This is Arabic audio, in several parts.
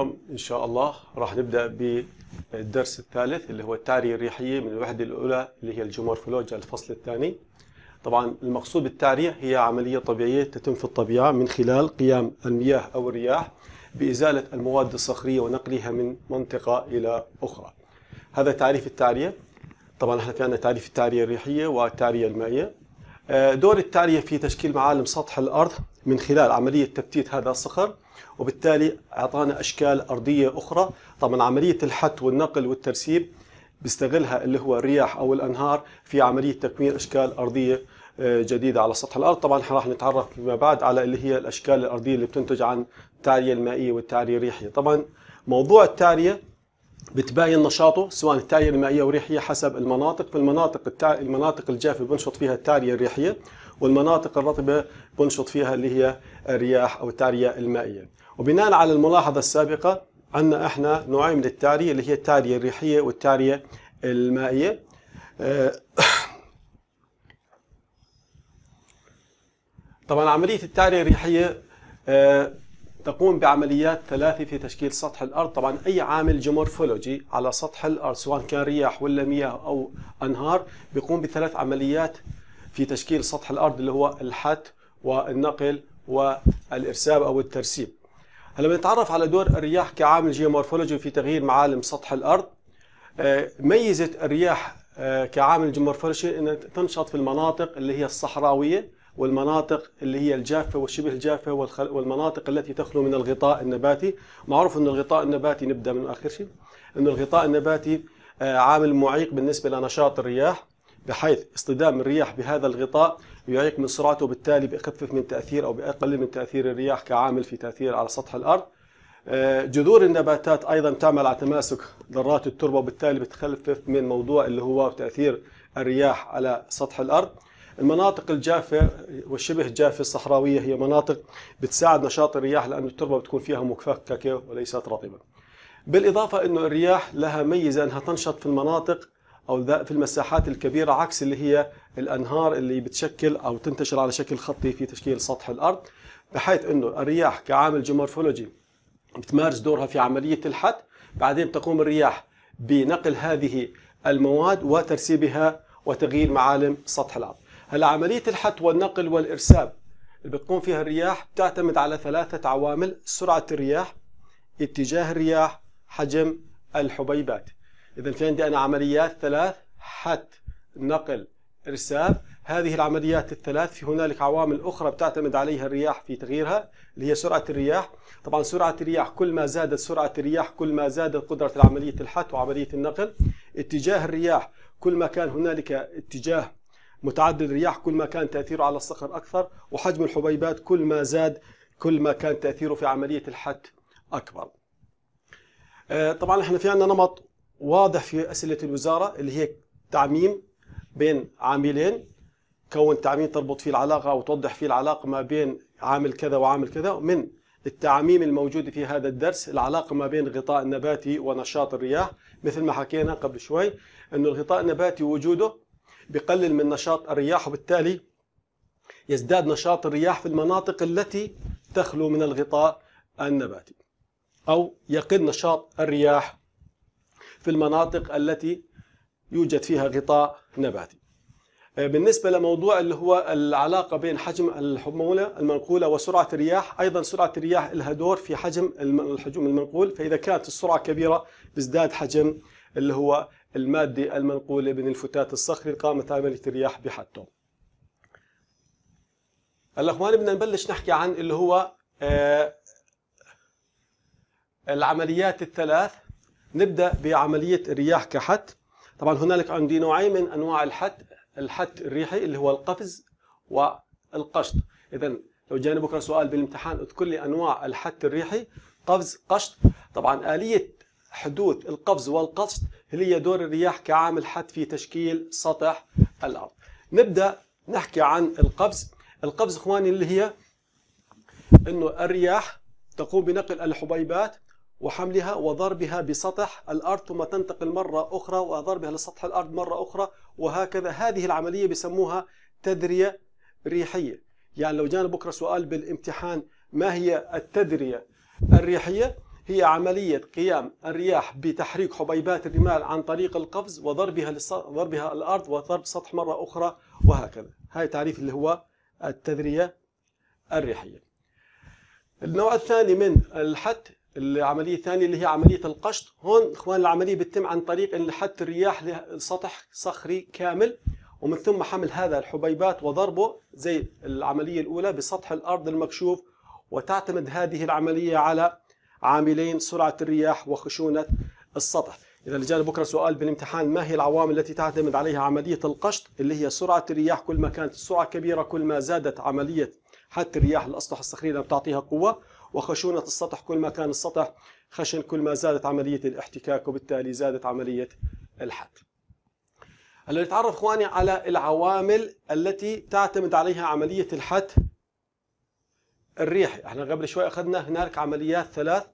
اليوم إن شاء الله راح نبدأ بالدرس الثالث اللي هو التعرية الريحية من الوحدة الأولى اللي هي الجمورفولوجيا الفصل الثاني طبعا المقصود بالتعرية هي عملية طبيعية تتم في الطبيعة من خلال قيام المياه أو الرياح بإزالة المواد الصخرية ونقلها من منطقة إلى أخرى هذا تعريف التعرية طبعا احنا في عندنا تعريف التعرية الريحية والتعرية المائية آه، دور التعرية في تشكيل معالم سطح الأرض من خلال عملية تفتيت هذا الصخر وبالتالي اعطانا اشكال ارضيه اخرى طبعا عمليه الحت والنقل والترسيب بيستغلها اللي هو الرياح او الانهار في عمليه تكوين اشكال ارضيه آه، جديده على سطح الارض طبعا راح نتعرف فيما بعد على اللي هي الاشكال الارضيه اللي بتنتج عن التعريه المائيه والتعريه الريحيه طبعا موضوع التعريه بتباين نشاطه سواء التعريه المائيه والريحيه حسب المناطق في المناطق التع... المناطق الجافه بنشط فيها التعريه الريحيه والمناطق الرطبة بنشط فيها اللي هي الرياح أو التعرية المائية وبناء على الملاحظة السابقة عندنا احنا نوعين من التعرية اللي هي التعرية الريحية والتعرية المائية آه، طبعا عملية التعرية الريحية آه، تقوم بعمليات ثلاثة في تشكيل سطح الأرض طبعا أي عامل جيومورفولوجي على سطح الأرض سواء كان رياح ولا مياه أو أنهار بيقوم بثلاث عمليات في تشكيل سطح الارض اللي هو الحت والنقل والارساب او الترسيب هلا بنتعرف على دور الرياح كعامل جيومورفولوجي في تغيير معالم سطح الارض آه، ميزه الرياح آه، كعامل جيومورفولوجي انها تنشط في المناطق اللي هي الصحراويه والمناطق اللي هي الجافة وشبه الجافة والمناطق التي تخلو من الغطاء النباتي معروف أن الغطاء النباتي نبدأ من آخر شيء أن الغطاء النباتي آه، عامل معيق بالنسبة لنشاط الرياح بحيث اصطدام الرياح بهذا الغطاء يعيق من سرعته وبالتالي بيخفف من تأثير أو بيقلل من تأثير الرياح كعامل في تأثير على سطح الأرض آه، جذور النباتات أيضا تعمل على تماسك ذرات التربة وبالتالي بتخفف من موضوع اللي هو تأثير الرياح على سطح الأرض المناطق الجافة والشبه جافة الصحراوية هي مناطق بتساعد نشاط الرياح لأن التربة بتكون فيها مكفككة وليست رطبة بالإضافة أنه الرياح لها ميزة أنها تنشط في المناطق او في المساحات الكبيره عكس اللي هي الانهار اللي بتشكل او تنتشر على شكل خطي في تشكيل سطح الارض بحيث انه الرياح كعامل جيومورفولوجي بتمارس دورها في عمليه الحد بعدين تقوم الرياح بنقل هذه المواد وترسيبها وتغيير معالم سطح الارض هلا عمليه الحد والنقل والارساب اللي بتقوم فيها الرياح بتعتمد على ثلاثه عوامل سرعه الرياح اتجاه الرياح حجم الحبيبات إذا في عندي أنا عمليات ثلاث حت نقل إرسال هذه العمليات الثلاث في هنالك عوامل أخرى بتعتمد عليها الرياح في تغييرها اللي هي سرعة الرياح طبعا سرعة الرياح كل ما زادت سرعة الرياح كل ما زادت قدرة عملية الحت وعملية النقل اتجاه الرياح كل ما كان هنالك اتجاه متعدد الرياح كل ما كان تأثيره على الصخر أكثر وحجم الحبيبات كل ما زاد كل ما كان تأثيره في عملية الحت أكبر آه، طبعا احنا في عندنا نمط واضح في اسئله الوزاره اللي هي تعميم بين عاملين كون تعميم تربط فيه العلاقه وتوضح فيه العلاقه ما بين عامل كذا وعامل كذا من التعميم الموجودة في هذا الدرس العلاقة ما بين الغطاء النباتي ونشاط الرياح مثل ما حكينا قبل شوي أن الغطاء النباتي وجوده بقلل من نشاط الرياح وبالتالي يزداد نشاط الرياح في المناطق التي تخلو من الغطاء النباتي أو يقل نشاط الرياح في المناطق التي يوجد فيها غطاء نباتي آه، بالنسبة لموضوع اللي هو العلاقة بين حجم الحمولة المنقولة وسرعة الرياح أيضا سرعة الرياح لها دور في حجم الحجم المنقول فإذا كانت السرعة كبيرة بيزداد حجم اللي هو المادة المنقولة من الفتات الصخري قامت عملية الرياح بحده الأخوان بدنا نبلش نحكي عن اللي هو آه، العمليات الثلاث نبدأ بعملية الرياح كحت طبعا هنالك عندي نوعين من أنواع الحت الحت الريحي اللي هو القفز والقشط إذا لو جاني بكرة سؤال بالامتحان اذكر لي أنواع الحت الريحي قفز قشط طبعا آلية حدوث القفز والقشط اللي هي دور الرياح كعامل حد في تشكيل سطح الأرض نبدأ نحكي عن القفز القفز إخواني اللي هي أنه الرياح تقوم بنقل الحبيبات وحملها وضربها بسطح الأرض ثم تنتقل مرة أخرى وضربها لسطح الأرض مرة أخرى وهكذا هذه العملية بسموها تدرية ريحية يعني لو جانا بكرة سؤال بالامتحان ما هي التدرية الريحية هي عملية قيام الرياح بتحريك حبيبات الرمال عن طريق القفز وضربها ضربها الأرض وضرب سطح مرة أخرى وهكذا هاي تعريف اللي هو التدرية الريحية النوع الثاني من الحت العملية الثانية اللي هي عملية القشط هون اخوان العملية بتتم عن طريق حتى الرياح لسطح صخري كامل ومن ثم حمل هذا الحبيبات وضربه زي العملية الأولى بسطح الأرض المكشوف وتعتمد هذه العملية على عاملين سرعة الرياح وخشونة السطح إذا جانا بكرة سؤال بالامتحان ما هي العوامل التي تعتمد عليها عملية القشط اللي هي سرعة الرياح كل ما كانت السرعة كبيرة كل ما زادت عملية حتى الرياح الأسطح الصخرية بتعطيها قوة وخشونة السطح كل ما كان السطح خشن كل ما زادت عملية الاحتكاك وبالتالي زادت عملية الحد هلا نتعرف اخواني على العوامل التي تعتمد عليها عملية الحد الريحي احنا قبل شوي اخذنا هناك عمليات ثلاث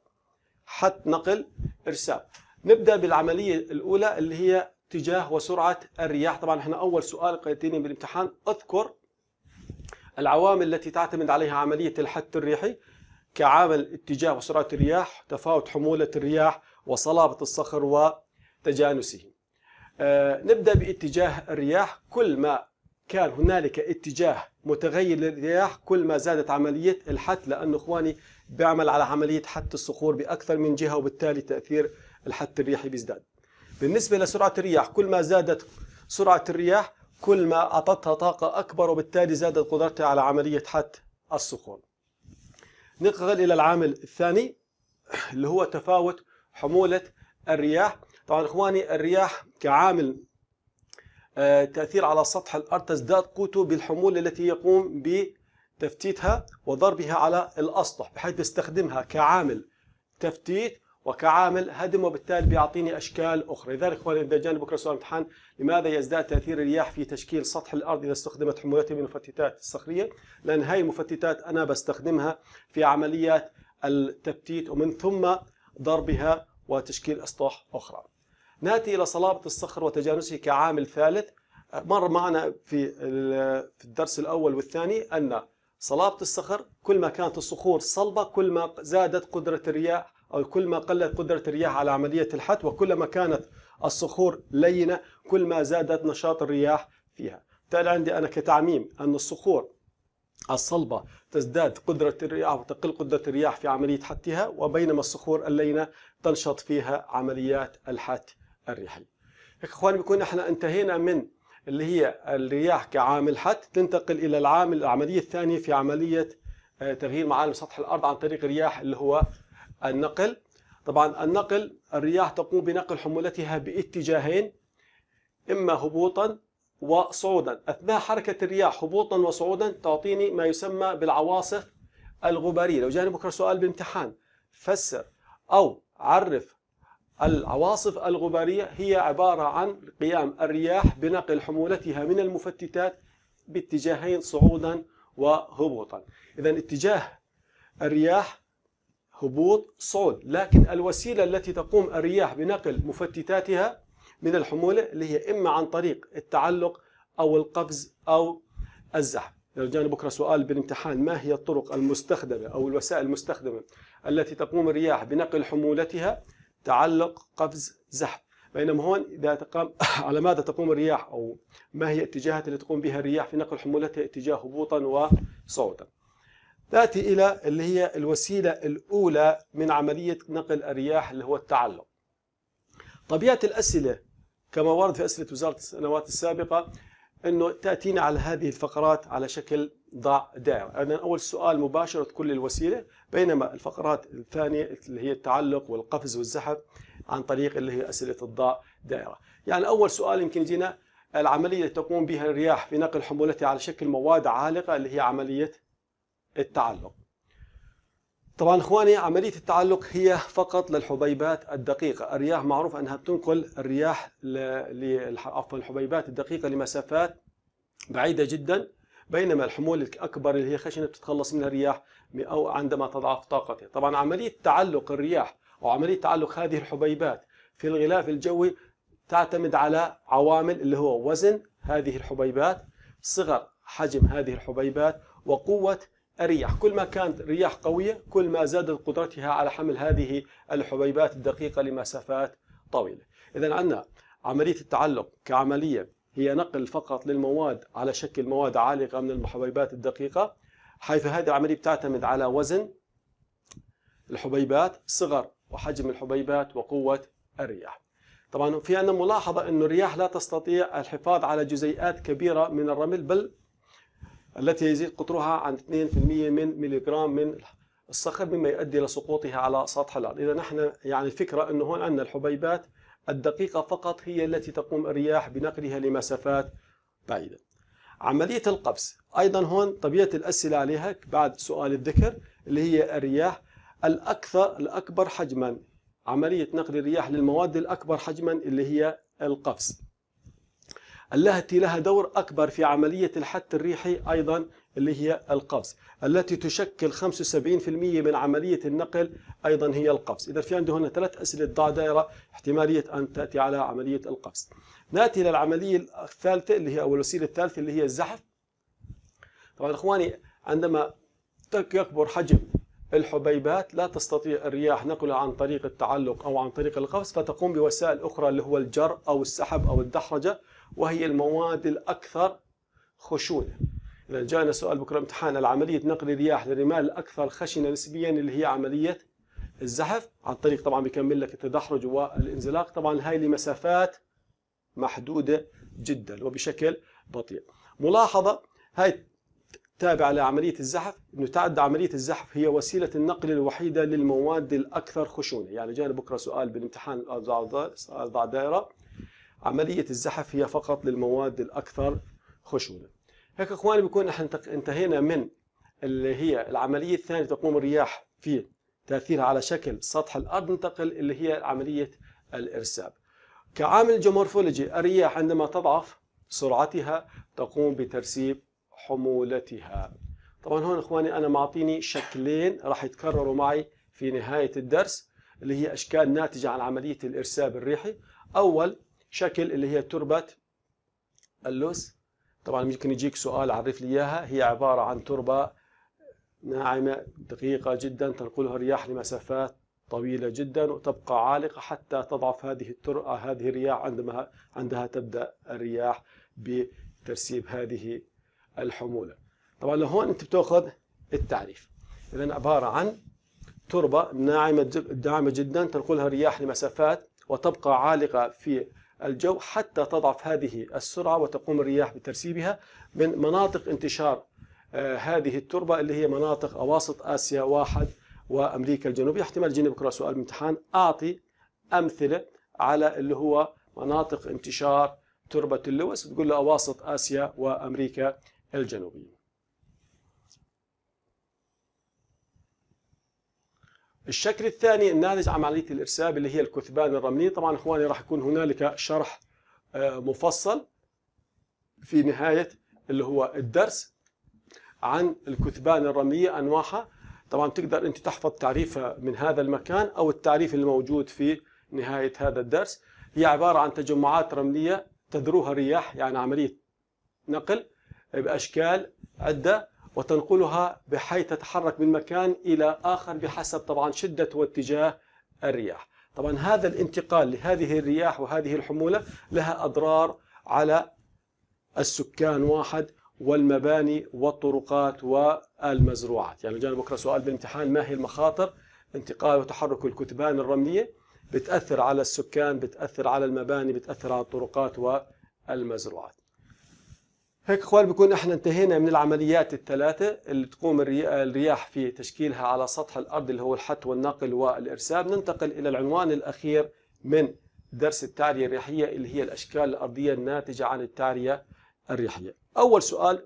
حد نقل ارسال نبدا بالعمليه الاولى اللي هي اتجاه وسرعه الرياح طبعا احنا اول سؤال قيتيني بالامتحان اذكر العوامل التي تعتمد عليها عمليه الحد الريحي كعامل اتجاه وسرعة الرياح تفاوت حمولة الرياح وصلابة الصخر وتجانسه آه، نبدأ باتجاه الرياح كل ما كان هنالك اتجاه متغير للرياح كل ما زادت عملية الحت لأنه إخواني بيعمل على عملية حت الصخور بأكثر من جهة وبالتالي تأثير الحت الريحي بيزداد بالنسبة لسرعة الرياح كل ما زادت سرعة الرياح كل ما أعطتها طاقة أكبر وبالتالي زادت قدرتها على عملية حت الصخور ننتقل إلى العامل الثاني اللي هو تفاوت حمولة الرياح طبعا إخواني الرياح كعامل آه، تأثير على سطح الأرض تزداد قوته بالحمولة التي يقوم بتفتيتها وضربها على الأسطح بحيث يستخدمها كعامل تفتيت وكعامل هدم وبالتالي بيعطيني اشكال اخرى، لذلك اخواني اذا جاني بكره سؤال امتحان لماذا يزداد تاثير الرياح في تشكيل سطح الارض اذا استخدمت من المفتتات الصخريه؟ لان هاي المفتتات انا بستخدمها في عمليات التبتيت ومن ثم ضربها وتشكيل اسطح اخرى. ناتي الى صلابه الصخر وتجانسه كعامل ثالث، مر معنا في في الدرس الاول والثاني ان صلابه الصخر كل ما كانت الصخور صلبه كل ما زادت قدره الرياح أو كل ما قلت قدرة الرياح على عملية الحت وكلما كانت الصخور لينة كل ما زادت نشاط الرياح فيها تالي عندي أنا كتعميم أن الصخور الصلبة تزداد قدرة الرياح وتقل قدرة الرياح في عملية حتها وبينما الصخور اللينة تنشط فيها عمليات الحت الريحي إخواني بكون احنا انتهينا من اللي هي الرياح كعامل حت تنتقل إلى العامل العملية الثانية في عملية آه، تغيير معالم سطح الأرض عن طريق الرياح اللي هو النقل طبعا النقل الرياح تقوم بنقل حمولتها باتجاهين إما هبوطا وصعودا أثناء حركة الرياح هبوطا وصعودا تعطيني ما يسمى بالعواصف الغبارية لو جاني بكرة سؤال بامتحان فسر أو عرف العواصف الغبارية هي عبارة عن قيام الرياح بنقل حمولتها من المفتتات باتجاهين صعودا وهبوطا إذا اتجاه الرياح هبوط صعود لكن الوسيلة التي تقوم الرياح بنقل مفتتاتها من الحمولة اللي هي إما عن طريق التعلق أو القفز أو الزحف لو جاني بكرة سؤال بالامتحان ما هي الطرق المستخدمة أو الوسائل المستخدمة التي تقوم الرياح بنقل حمولتها تعلق قفز زحف بينما هون إذا تقام على ماذا تقوم الرياح أو ما هي اتجاهات التي تقوم بها الرياح في نقل حمولتها اتجاه هبوطا وصعودا ناتي الى اللي هي الوسيله الاولى من عمليه نقل الرياح اللي هو التعلق طبيعه الاسئله كما ورد في اسئله وزاره السنوات السابقه انه تاتينا على هذه الفقرات على شكل ضع دائره، اذا اول سؤال مباشره كل الوسيله بينما الفقرات الثانيه اللي هي التعلق والقفز والزحف عن طريق اللي هي اسئله الضاء دائره، يعني اول سؤال يمكن يجينا العمليه اللي تقوم بها الرياح في نقل حمولتها على شكل مواد عالقه اللي هي عمليه التعلق طبعا اخواني عمليه التعلق هي فقط للحبيبات الدقيقه الرياح معروف انها بتنقل الرياح عفوا الحبيبات الدقيقه لمسافات بعيده جدا بينما الحمول الاكبر اللي هي خشنه بتتخلص منها الرياح او عندما تضعف طاقتها طبعا عمليه تعلق الرياح او عمليه تعلق هذه الحبيبات في الغلاف الجوي تعتمد على عوامل اللي هو وزن هذه الحبيبات صغر حجم هذه الحبيبات وقوة الرياح كل ما كانت رياح قوية كل ما زادت قدرتها على حمل هذه الحبيبات الدقيقة لمسافات طويلة إذا عندنا عملية التعلق كعملية هي نقل فقط للمواد على شكل مواد عالقة من الحبيبات الدقيقة حيث هذه العملية بتعتمد على وزن الحبيبات صغر وحجم الحبيبات وقوة الرياح طبعا في عندنا ملاحظة أن الرياح لا تستطيع الحفاظ على جزيئات كبيرة من الرمل بل التي يزيد قطرها عن 2% من مليغرام من الصخر مما يؤدي إلى سقوطها على سطح الأرض إذا نحن يعني الفكرة أنه هون أن الحبيبات الدقيقة فقط هي التي تقوم الرياح بنقلها لمسافات بعيدة عملية القبس أيضا هون طبيعة الأسئلة عليها بعد سؤال الذكر اللي هي الرياح الأكثر الأكبر حجما عملية نقل الرياح للمواد الأكبر حجما اللي هي القفز التي لها دور أكبر في عملية الحث الريحي أيضا اللي هي القفز التي تشكل 75% من عملية النقل أيضا هي القفز إذا في عندي هنا ثلاث أسئلة ضع دائرة احتمالية أن تأتي على عملية القفز نأتي إلى العملية الثالثة اللي هي أو الوسيلة الثالثة اللي هي الزحف طبعا إخواني عندما يكبر حجم الحبيبات لا تستطيع الرياح نقلها عن طريق التعلق أو عن طريق القفز فتقوم بوسائل أخرى اللي هو الجر أو السحب أو الدحرجة وهي المواد الأكثر خشونة إذا جانا سؤال بكرة امتحان العملية نقل الرياح للرمال الأكثر خشنة نسبيا اللي هي عملية الزحف عن طريق طبعا بيكمل لك التدحرج والانزلاق طبعا هاي لمسافات محدودة جدا وبشكل بطيء ملاحظة هاي تابعة لعملية الزحف انه تعد عملية الزحف هي وسيلة النقل الوحيدة للمواد الأكثر خشونة يعني جانا بكرة سؤال بالامتحان الأرض دائرة عملية الزحف هي فقط للمواد الأكثر خشونة هيك إخواني بكون نحن انتهينا من اللي هي العملية الثانية تقوم الرياح في تأثيرها على شكل سطح الأرض ننتقل اللي هي عملية الإرساب كعامل جمورفولوجي الرياح عندما تضعف سرعتها تقوم بترسيب حمولتها طبعا هون اخواني انا معطيني شكلين راح يتكرروا معي في نهايه الدرس اللي هي اشكال ناتجه عن عمليه الارساب الريحي اول شكل اللي هي تربة اللوز طبعا ممكن يجيك سؤال عرف لي إياها هي عبارة عن تربة ناعمة دقيقة جدا تنقلها الرياح لمسافات طويلة جدا وتبقى عالقة حتى تضعف هذه الترقة هذه الرياح عندما عندها تبدأ الرياح بترسيب هذه الحمولة طبعا لهون أنت بتأخذ التعريف إذا عبارة عن تربة ناعمة ناعمة جدا تنقلها الرياح لمسافات وتبقى عالقة في الجو حتى تضعف هذه السرعة وتقوم الرياح بترسيبها من مناطق انتشار آه، هذه التربة اللي هي مناطق أواسط آسيا واحد وأمريكا الجنوبية احتمال جيني بكرة سؤال الامتحان أعطي أمثلة على اللي هو مناطق انتشار تربة اللوس بتقول له أواسط آسيا وأمريكا الجنوبية الشكل الثاني الناتج عن عمليه الارساب اللي هي الكثبان الرملي طبعا اخواني راح يكون هنالك شرح آه، مفصل في نهايه اللي هو الدرس عن الكثبان الرمليه انواعها طبعا تقدر انت تحفظ تعريفها من هذا المكان او التعريف الموجود في نهايه هذا الدرس هي عباره عن تجمعات رمليه تذروها الرياح يعني عمليه نقل باشكال عده وتنقلها بحيث تتحرك من مكان إلى آخر بحسب طبعا شدة واتجاه الرياح طبعا هذا الانتقال لهذه الرياح وهذه الحمولة لها أضرار على السكان واحد والمباني والطرقات والمزروعات يعني جانا بكرة سؤال بالامتحان ما هي المخاطر انتقال وتحرك الكتبان الرملية بتأثر على السكان بتأثر على المباني بتأثر على الطرقات والمزروعات هيك اخوان بكون احنا انتهينا من العمليات الثلاثة اللي تقوم الرياح في تشكيلها على سطح الارض اللي هو الحت والنقل والارساب ننتقل الى العنوان الاخير من درس التعرية الريحيه اللي هي الاشكال الارضية الناتجة عن التعرية الريحيه اول سؤال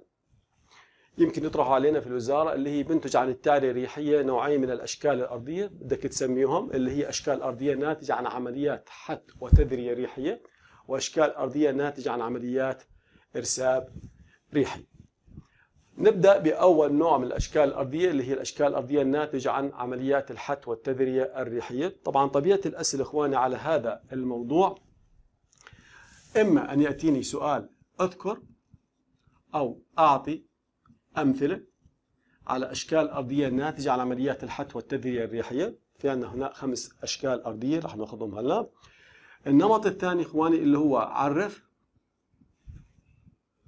يمكن يطرحوا علينا في الوزارة اللي هي بنتج عن التعرية الريحيه نوعين من الأشكال الأرضية بدك تسميهم اللي هي أشكال أرضية ناتجة عن عمليات حت وتدرية ريحيه وأشكال أرضية ناتجة عن عمليات إرساب ريحي نبدأ بأول نوع من الأشكال الأرضية اللي هي الأشكال الأرضية الناتجة عن عمليات الحت والتذرية الريحية طبعا طبيعة الأسئلة إخواني على هذا الموضوع إما أن يأتيني سؤال أذكر أو أعطي أمثلة على أشكال أرضية ناتجة عن عمليات الحت والتذرية الريحية في عندنا هنا خمس أشكال أرضية رح ناخذهم هلا النمط الثاني إخواني اللي هو عرف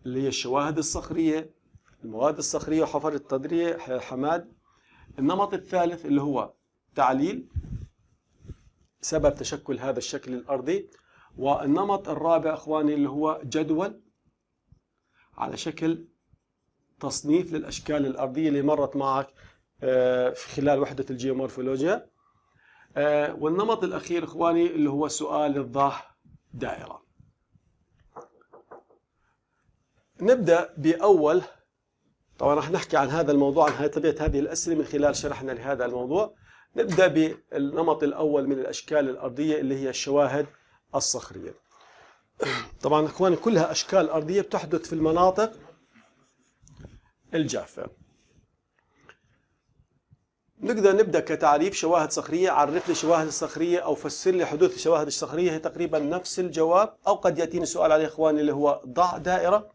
اللي هي الشواهد الصخرية المواد الصخرية وحفر التدرية حماد النمط الثالث اللي هو تعليل سبب تشكل هذا الشكل الأرضي والنمط الرابع أخواني اللي هو جدول على شكل تصنيف للأشكال الأرضية اللي مرت معك آه، في خلال وحدة الجيومورفولوجيا آه، والنمط الأخير إخواني اللي هو سؤال الضاح دائرة نبدأ بأول طبعا راح نحكي عن هذا الموضوع عن طبيعة هذه الأسئلة من خلال شرحنا لهذا الموضوع نبدأ بالنمط الأول من الأشكال الأرضية اللي هي الشواهد الصخرية طبعا أخواني كلها أشكال أرضية بتحدث في المناطق الجافة نقدر نبدأ كتعريف شواهد صخرية عرف لي شواهد الصخرية أو فسر لي حدوث الشواهد الصخرية هي تقريبا نفس الجواب أو قد يأتيني سؤال عليه إخواني اللي هو ضع دائرة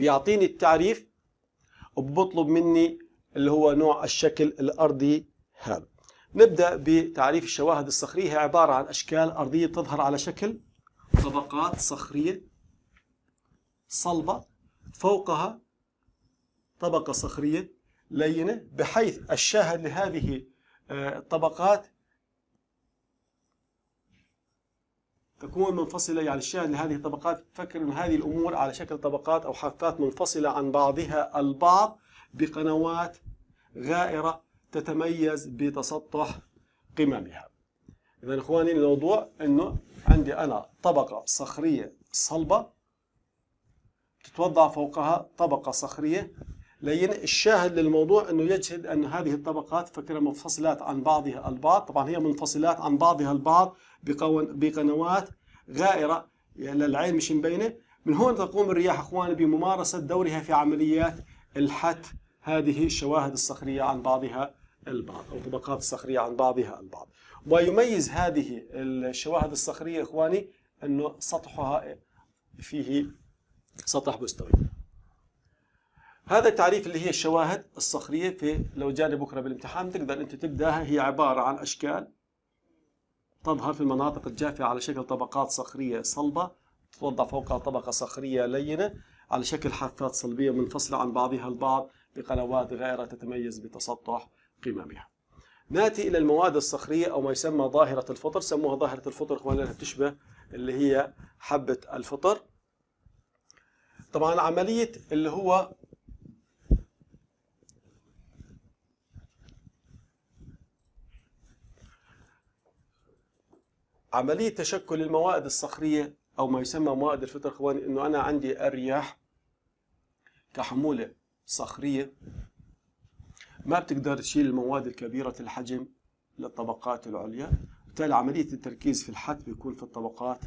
بيعطيني التعريف وبطلب مني اللي هو نوع الشكل الأرضي هذا نبدأ بتعريف الشواهد الصخرية هي عبارة عن أشكال أرضية تظهر على شكل طبقات صخرية صلبة فوقها طبقة صخرية لينة بحيث الشاهد لهذه آه، الطبقات تكون منفصلة يعني الشاهد لهذه الطبقات فكر أن هذه الأمور على شكل طبقات أو حافات منفصلة عن بعضها البعض بقنوات غائرة تتميز بتسطح قممها إذا إخواني الموضوع أنه عندي أنا طبقة صخرية صلبة تتوضع فوقها طبقة صخرية لين الشاهد للموضوع أنه يجهد أن هذه الطبقات فكرة منفصلات عن بعضها البعض طبعا هي منفصلات عن بعضها البعض بقنوات غائرة يعني العين مش مبينة من هون تقوم الرياح أخواني بممارسة دورها في عمليات الحت هذه الشواهد الصخرية عن بعضها البعض أو الطبقات الصخرية عن بعضها البعض ويميز هذه الشواهد الصخرية إخواني أنه سطحها فيه سطح مستوي هذا التعريف اللي هي الشواهد الصخرية في لو جاني بكرة بالامتحان تقدر أنت تبداها هي عبارة عن أشكال تظهر في المناطق الجافة على شكل طبقات صخرية صلبة تتوضع فوقها طبقة صخرية لينة على شكل حافات صلبية منفصلة عن بعضها البعض بقنوات غائرة تتميز بتسطح قممها ناتي إلى المواد الصخرية أو ما يسمى ظاهرة الفطر سموها ظاهرة الفطر إخواننا لأنها بتشبه اللي هي حبة الفطر طبعا عملية اللي هو عملية تشكل الموائد الصخرية أو ما يسمى موائد الفطر إخواني إنه أنا عندي الرياح كحمولة صخرية ما بتقدر تشيل المواد الكبيرة الحجم للطبقات العليا بالتالي عملية التركيز في الحد بيكون في الطبقات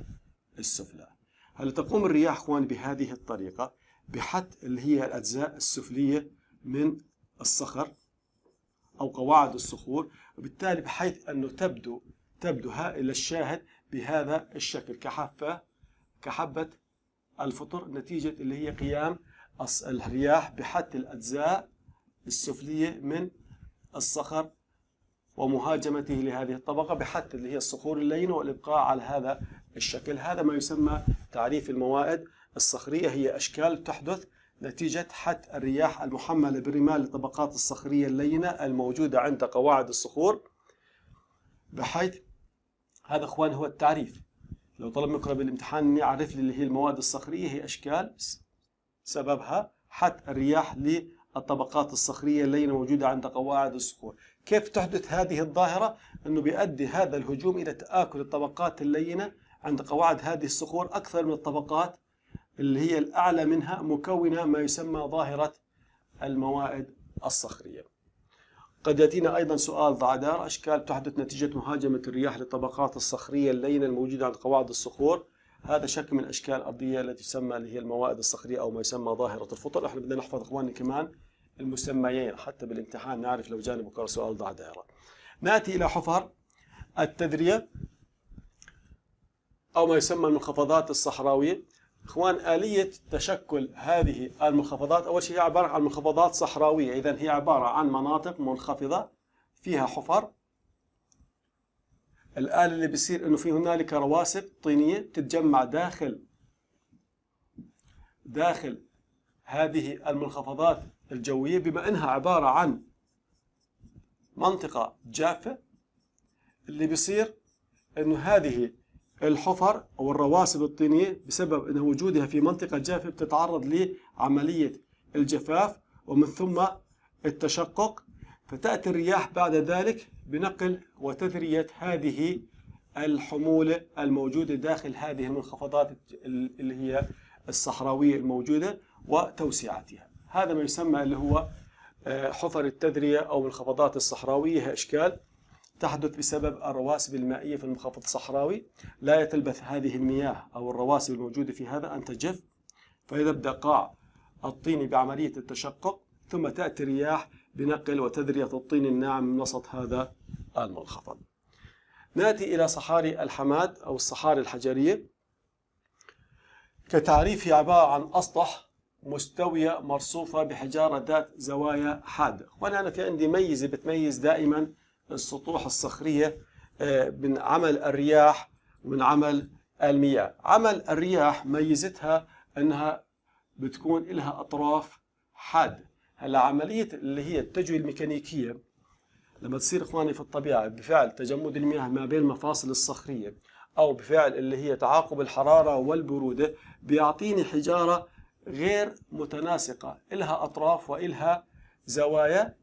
السفلى هل تقوم الرياح إخواني بهذه الطريقة بحد اللي هي الأجزاء السفلية من الصخر أو قواعد الصخور وبالتالي بحيث أنه تبدو تبدو إلى الشاهد بهذا الشكل كحفة كحبة الفطر نتيجة اللي هي قيام الرياح بحث الأجزاء السفلية من الصخر ومهاجمته لهذه الطبقة بحث اللي هي الصخور اللينة والإبقاء على هذا الشكل هذا ما يسمى تعريف الموائد الصخرية هي أشكال تحدث نتيجة حت الرياح المحملة بالرمال لطبقات الصخرية اللينة الموجودة عند قواعد الصخور بحيث هذا اخوان هو التعريف لو طلب منك بالامتحان اني اعرف لي اللي هي المواد الصخريه هي اشكال سببها حتى الرياح للطبقات الصخريه اللينه موجوده عند قواعد الصخور كيف تحدث هذه الظاهره انه بيؤدي هذا الهجوم الى تاكل الطبقات اللينه عند قواعد هذه الصخور اكثر من الطبقات اللي هي الاعلى منها مكونه ما يسمى ظاهره الموائد الصخريه قد يأتينا أيضا سؤال ضعدار أشكال تحدث نتيجة مهاجمة الرياح للطبقات الصخرية اللينة الموجودة عند قواعد الصخور هذا شكل من أشكال الأرضية التي تسمى اللي هي الموائد الصخرية أو ما يسمى ظاهرة الفطر احنا بدنا نحفظ إخواننا كمان المسميين حتى بالامتحان نعرف لو جاني بكرة سؤال دائره نأتي إلى حفر التدرية أو ما يسمى المنخفضات الصحراوية اخوان آلية تشكل هذه المنخفضات أول شيء هي عبارة عن منخفضات صحراوية إذا هي عبارة عن مناطق منخفضة فيها حفر الآن اللي بيصير أنه في هنالك رواسب طينية تتجمع داخل داخل هذه المنخفضات الجوية بما أنها عبارة عن منطقة جافة اللي بيصير أنه هذه الحفر أو الرواسب الطينية بسبب أن وجودها في منطقة جافة بتتعرض لعملية الجفاف ومن ثم التشقق فتأتي الرياح بعد ذلك بنقل وتذرية هذه الحمولة الموجودة داخل هذه المنخفضات اللي هي الصحراوية الموجودة وتوسيعتها هذا ما يسمى اللي هو آه، حفر التذرية أو الخفضات الصحراوية أشكال تحدث بسبب الرواسب المائية في المنخفض الصحراوي لا تلبث هذه المياه أو الرواسب الموجودة في هذا أن تجف فيبدأ قاع الطين بعملية التشقق ثم تأتي الرياح لنقل وتذرية الطين الناعم من وسط هذا المنخفض نأتي إلى صحاري الحماد أو الصحاري الحجرية هي عبارة عن أسطح مستوية مرصوفة بحجارة ذات زوايا حادة وأنا أنا في عندي ميزة بتميز دائما السطوح الصخرية آه، من عمل الرياح ومن عمل المياه عمل الرياح ميزتها أنها بتكون لها أطراف حادة هلا عملية اللي هي التجوية الميكانيكية لما تصير إخواني في الطبيعة بفعل تجمد المياه ما بين المفاصل الصخرية أو بفعل اللي هي تعاقب الحرارة والبرودة بيعطيني حجارة غير متناسقة إلها أطراف وإلها زوايا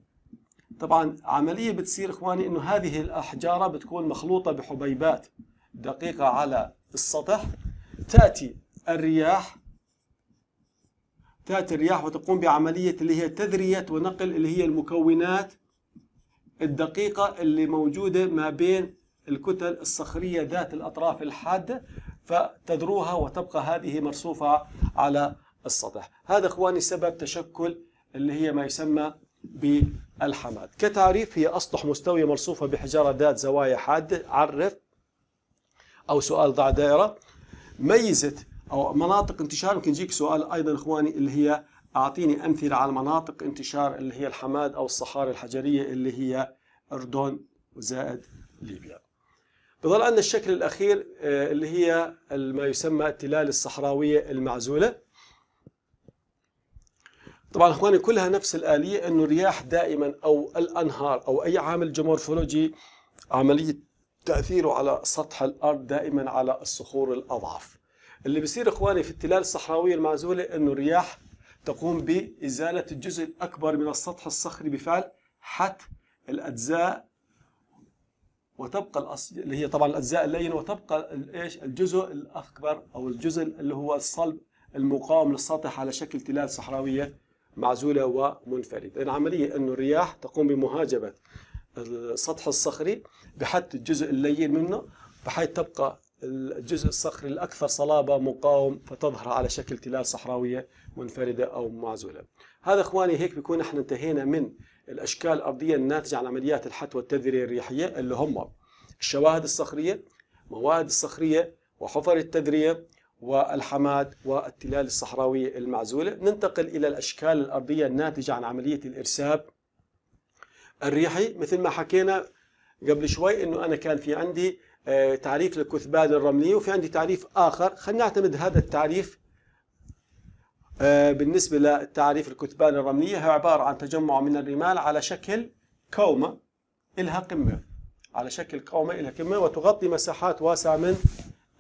طبعا عملية بتصير إخواني إنه هذه الأحجارة بتكون مخلوطة بحبيبات دقيقة على السطح تأتي الرياح تأتي الرياح وتقوم بعملية اللي هي تذرية ونقل اللي هي المكونات الدقيقة اللي موجودة ما بين الكتل الصخرية ذات الأطراف الحادة فتذروها وتبقى هذه مرصوفة على السطح هذا إخواني سبب تشكل اللي هي ما يسمى بالحماد كتعريف هي أسطح مستوية مرصوفة بحجارة ذات زوايا حادة عرف أو سؤال ضع دائرة ميزة أو مناطق انتشار يمكن يجيك سؤال أيضا إخواني اللي هي أعطيني أمثلة على مناطق انتشار اللي هي الحماد أو الصحاري الحجرية اللي هي أردن وزائد ليبيا بظل عندنا الشكل الأخير آه، اللي هي ما يسمى التلال الصحراوية المعزولة طبعا اخواني كلها نفس الاليه انه الرياح دائما او الانهار او اي عامل جمورفولوجي عمليه تاثيره على سطح الارض دائما على الصخور الاضعف اللي بيصير اخواني في التلال الصحراويه المعزوله انه الرياح تقوم بازاله الجزء الاكبر من السطح الصخري بفعل حت الاجزاء وتبقى الأص... اللي هي طبعا الاجزاء اللينه وتبقى ايش الجزء الاكبر او الجزء اللي هو الصلب المقاوم للسطح على شكل تلال صحراويه معزولة ومنفردة العملية أن الرياح تقوم بمهاجمة السطح الصخري بحث الجزء اللين منه بحيث تبقى الجزء الصخري الأكثر صلابة مقاوم فتظهر على شكل تلال صحراوية منفردة أو معزولة هذا إخواني هيك بيكون احنا انتهينا من الأشكال الأرضية الناتجة عن عمليات الحتوى التذرية الريحية اللي هم الشواهد الصخرية مواد الصخرية وحفر التذرية والحماد والتلال الصحراوية المعزولة ننتقل إلى الأشكال الأرضية الناتجة عن عملية الإرساب الريحي مثل ما حكينا قبل شوي أنه أنا كان في عندي آه، تعريف للكثبان الرملية وفي عندي تعريف آخر خلينا نعتمد هذا التعريف آه، بالنسبة للتعريف الكثبان الرملية هي عبارة عن تجمع من الرمال على شكل كومة إلها قمة على شكل قومة إلها قمة وتغطي مساحات واسعة من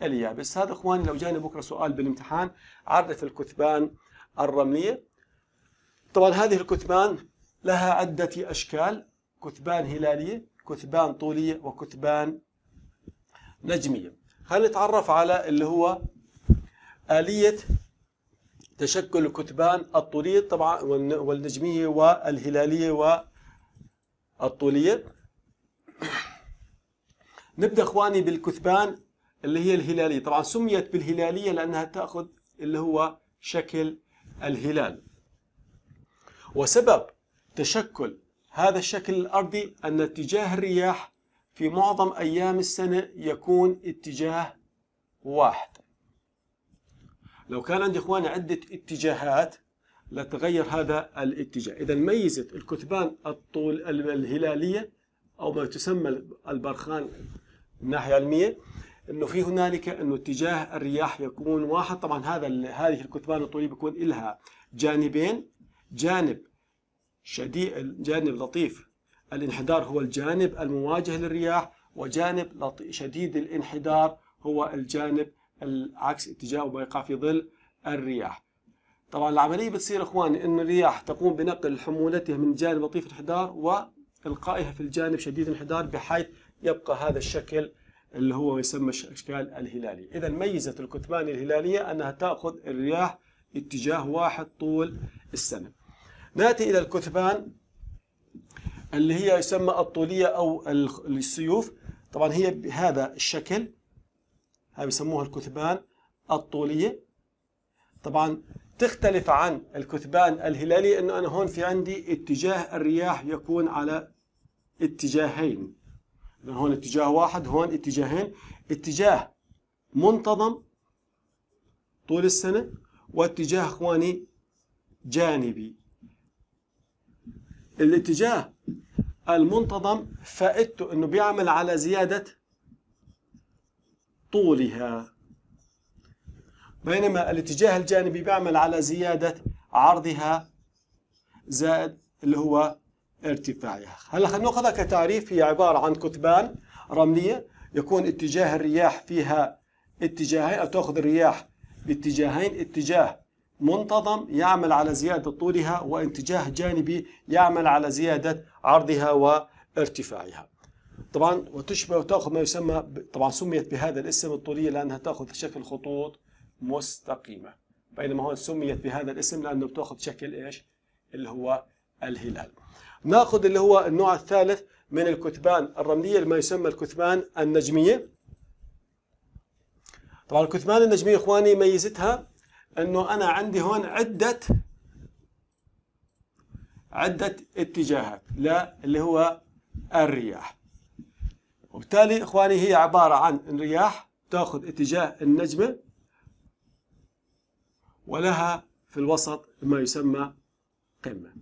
اليابس هذا اخواني لو جاني بكره سؤال بالامتحان عرف الكثبان الرمليه طبعا هذه الكثبان لها عده اشكال كثبان هلاليه كثبان طوليه وكثبان نجميه خلينا نتعرف على اللي هو اليه تشكل الكثبان الطولية طبعا والنجمية والهلالية والطولية نبدأ أخواني بالكثبان اللي هي الهلالية طبعا سميت بالهلالية لأنها تأخذ اللي هو شكل الهلال وسبب تشكل هذا الشكل الأرضي أن اتجاه الرياح في معظم أيام السنة يكون اتجاه واحد لو كان عندي إخواني عدة اتجاهات لتغير هذا الاتجاه إذا ميزة الكثبان الطول الهلالية أو ما تسمى البرخان من ناحية علمية انه في هنالك انه اتجاه الرياح يكون واحد طبعا هذا هذه الكثبان الطوليه بيكون لها جانبين جانب شديد جانب لطيف الانحدار هو الجانب المواجه للرياح وجانب شديد الانحدار هو الجانب العكس اتجاهه ويقع في ظل الرياح طبعا العملية بتصير اخواني ان الرياح تقوم بنقل حمولتها من جانب لطيف الانحدار والقائها في الجانب شديد الانحدار بحيث يبقى هذا الشكل اللي هو يسمى الاشكال الهلالي اذا ميزة الكتبان الهلالية انها تأخذ الرياح اتجاه واحد طول السنة ناتي الى الكثبان اللي هي يسمى الطولية او السيوف طبعا هي بهذا الشكل هذا بسموها الكثبان الطولية طبعا تختلف عن الكثبان الهلالي انه انا هون في عندي اتجاه الرياح يكون على اتجاهين هون اتجاه واحد هون اتجاهين اتجاه منتظم طول السنة واتجاه اخواني جانبي الاتجاه المنتظم فائدته انه بيعمل على زيادة طولها بينما الاتجاه الجانبي بيعمل على زيادة عرضها زائد اللي هو ارتفاعها هلا خلينا ناخذها كتعريف هي عبارة عن كثبان رملية يكون اتجاه الرياح فيها اتجاهين أو تأخذ الرياح باتجاهين اتجاه منتظم يعمل على زيادة طولها واتجاه جانبي يعمل على زيادة عرضها وارتفاعها طبعا وتشبه وتأخذ ما يسمى طبعا سميت بهذا الاسم الطولية لأنها تأخذ شكل خطوط مستقيمة بينما هون سميت بهذا الاسم لأنه بتأخذ شكل إيش اللي هو الهلال ناخذ اللي هو النوع الثالث من الكثبان الرملية اللي ما يسمى الكثبان النجمية طبعا الكثبان النجمية اخواني ميزتها انه انا عندي هون عدة عدة اتجاهات لا اللي هو الرياح وبالتالي اخواني هي عبارة عن رياح تاخذ اتجاه النجمة ولها في الوسط ما يسمى قمة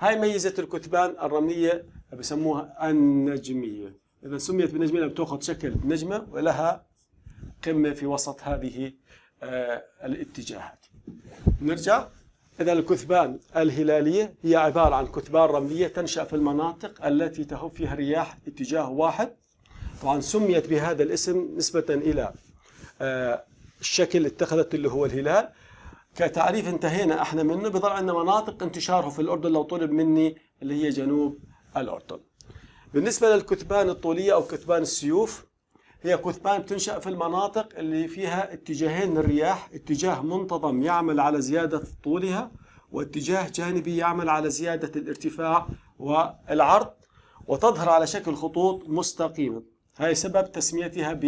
هاي ميزة الكتبان الرملية بسموها النجمية إذا سميت بالنجمية بتأخذ شكل نجمة ولها قمة في وسط هذه آه، الاتجاهات نرجع إذا الكثبان الهلالية هي عبارة عن كثبان رملية تنشأ في المناطق التي تهب فيها الرياح اتجاه واحد طبعا سميت بهذا الاسم نسبة إلى آه، الشكل اتخذت اللي هو الهلال كتعريف انتهينا احنا منه بضل عندنا مناطق انتشاره في الاردن لو طلب مني اللي هي جنوب الاردن بالنسبه للكثبان الطوليه او كثبان السيوف هي كثبان تنشا في المناطق اللي فيها اتجاهين للرياح اتجاه منتظم يعمل على زياده طولها واتجاه جانبي يعمل على زياده الارتفاع والعرض وتظهر على شكل خطوط مستقيمه هاي سبب تسميتها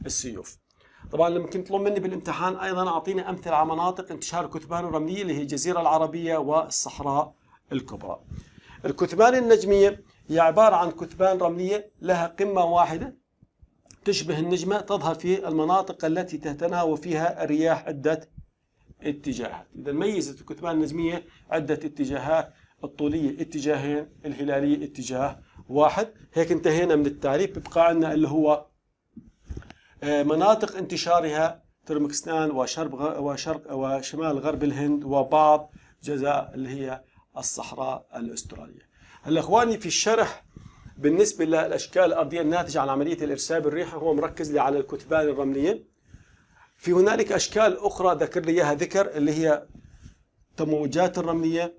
بالسيوف طبعا لما كنت تطلب مني بالامتحان ايضا اعطيني امثله على مناطق انتشار الكثبان الرمليه اللي هي الجزيره العربيه والصحراء الكبرى. الكثبان النجميه هي عباره عن كثبان رمليه لها قمه واحده تشبه النجمه تظهر في المناطق التي تتناول فيها الرياح عده اتجاهات. اذا ميزت الكثبان النجميه عده اتجاهات الطوليه اتجاهين، الهلاليه اتجاه واحد، هيك انتهينا من التعريف بقى عندنا اللي هو آه، مناطق انتشارها تركمانستان وشرق وشرق وشمال غرب الهند وبعض جزاء اللي هي الصحراء الاستراليه. هلا اخواني في الشرح بالنسبه للاشكال الارضيه الناتجه عن عمليه الارساب الريحي هو مركز لي على الكتبان الرمليه. في هنالك اشكال اخرى ذكر لي اياها ذكر اللي هي تموجات الرمليه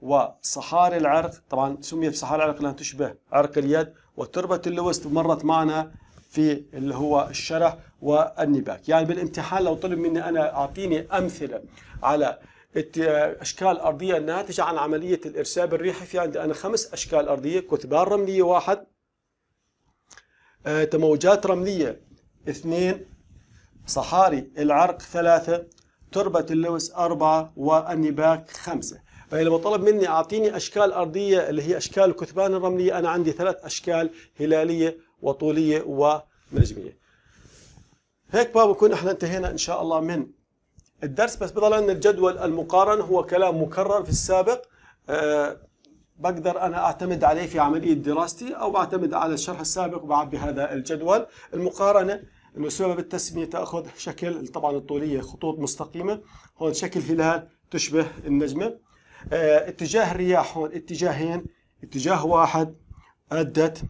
وصحاري العرق طبعا سميت صحاري العرق لانها تشبه عرق اليد وتربه اللوز مرت معنا في اللي هو الشرح والنباك يعني بالامتحان لو طلب مني أنا أعطيني أمثلة على اشكال ارضيه ناتجه عن عمليه الارساب الريحي في عندي انا خمس اشكال ارضيه كثبان رمليه واحد آه، تموجات رمليه اثنين صحاري العرق ثلاثه تربه اللوز اربعه والنباك خمسه فلما طلب مني اعطيني اشكال ارضيه اللي هي اشكال الكثبان الرمليه انا عندي ثلاث اشكال هلاليه وطولية ومنجمية هيك بقى بكون احنا انتهينا ان شاء الله من الدرس بس بضل ان الجدول المقارن هو كلام مكرر في السابق أه بقدر انا اعتمد عليه في عمليه دراستي او بعتمد على الشرح السابق وبعبي هذا الجدول المقارنه انه سبب التسميه تاخذ شكل طبعا الطوليه خطوط مستقيمه هون شكل هلال تشبه النجمه اه اتجاه الرياح هون اتجاهين اتجاه واحد ادت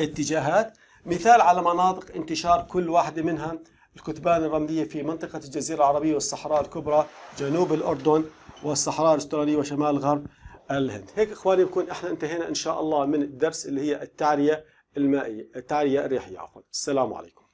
اتجاهات مثال على مناطق انتشار كل واحدة منها الكتبان الرملية في منطقة الجزيرة العربية والصحراء الكبرى جنوب الأردن والصحراء الأسترالية وشمال غرب الهند هيك إخواني بكون إحنا انتهينا إن شاء الله من الدرس اللي هي التعرية المائية التعرية الريحية عفوا السلام عليكم